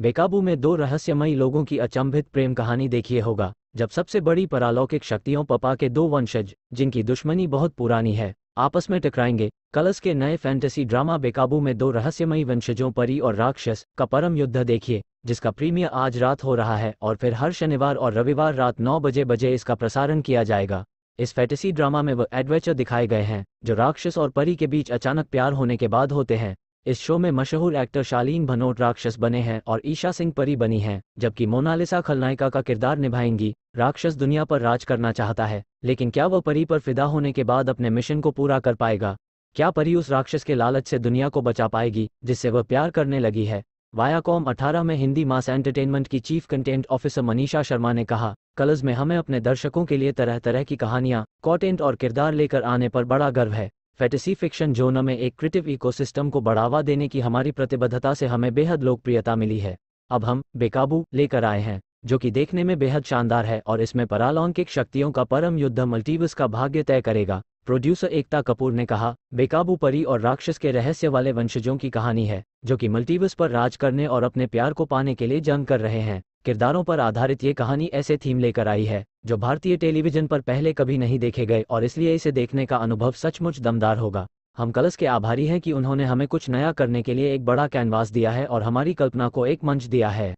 बेकाबू में दो रहस्यमयी लोगों की अचंभित प्रेम कहानी देखिए होगा जब सबसे बड़ी परालौकिक शक्तियों पपा के दो वंशज जिनकी दुश्मनी बहुत पुरानी है आपस में टकराएंगे कलस के नए फैंटेसी ड्रामा बेकाबू में दो रहस्यमयी वंशजों परी और राक्षस का परम युद्ध देखिए जिसका प्रीमियर आज रात हो रहा है और फिर हर शनिवार और रविवार रात नौ बजे बजे इसका प्रसारण किया जाएगा इस फैंटेसी ड्रामा में वो एडवेंचर दिखाए गए हैं जो राक्षस और परी के बीच अचानक प्यार होने के बाद होते हैं इस शो में मशहूर एक्टर शालीन भनोट राक्षस बने हैं और ईशा सिंह परी बनी हैं, जबकि मोनालिसा खलनायिका का किरदार निभाएंगी राक्षस दुनिया पर राज करना चाहता है लेकिन क्या वह परी पर फिदा होने के बाद अपने मिशन को पूरा कर पाएगा क्या परी उस राक्षस के लालच से दुनिया को बचा पाएगी जिससे वह प्यार करने लगी है वायाकॉम 18 में हिंदी मास एंटरटेनमेंट की chief content officer Manisha Sharma ने कहा कलर्स में हमें अपने दर्शकों के लिए तरह तरह की कहानियां कॉटेंट और किरदार लेकर आने पर बड़ा गर्व है फैटेसी फिक्शन जोन में एक क्रिएटिव इकोसिस्टम को बढ़ावा देने की हमारी प्रतिबद्धता से हमें बेहद लोकप्रियता मिली है अब हम बेकाबू लेकर आए हैं जो कि देखने में बेहद शानदार है और इसमें परालौकिक शक्तियों का परम युद्ध मल्टीवर्स का भाग्य तय करेगा प्रोड्यूसर एकता कपूर ने कहा बेकाबू परी और राक्षस के रहस्य वाले वंशजों की कहानी है जो कि मल्टीवर्स पर राज करने और अपने प्यार को पाने के लिए जंग कर रहे हैं किरदारों पर आधारित ये कहानी ऐसे थीम लेकर आई है जो भारतीय टेलीविजन पर पहले कभी नहीं देखे गए और इसलिए इसे देखने का अनुभव सचमुच दमदार होगा हम कलस के आभारी हैं कि उन्होंने हमें कुछ नया करने के लिए एक बड़ा कैनवास दिया है और हमारी कल्पना को एक मंच दिया है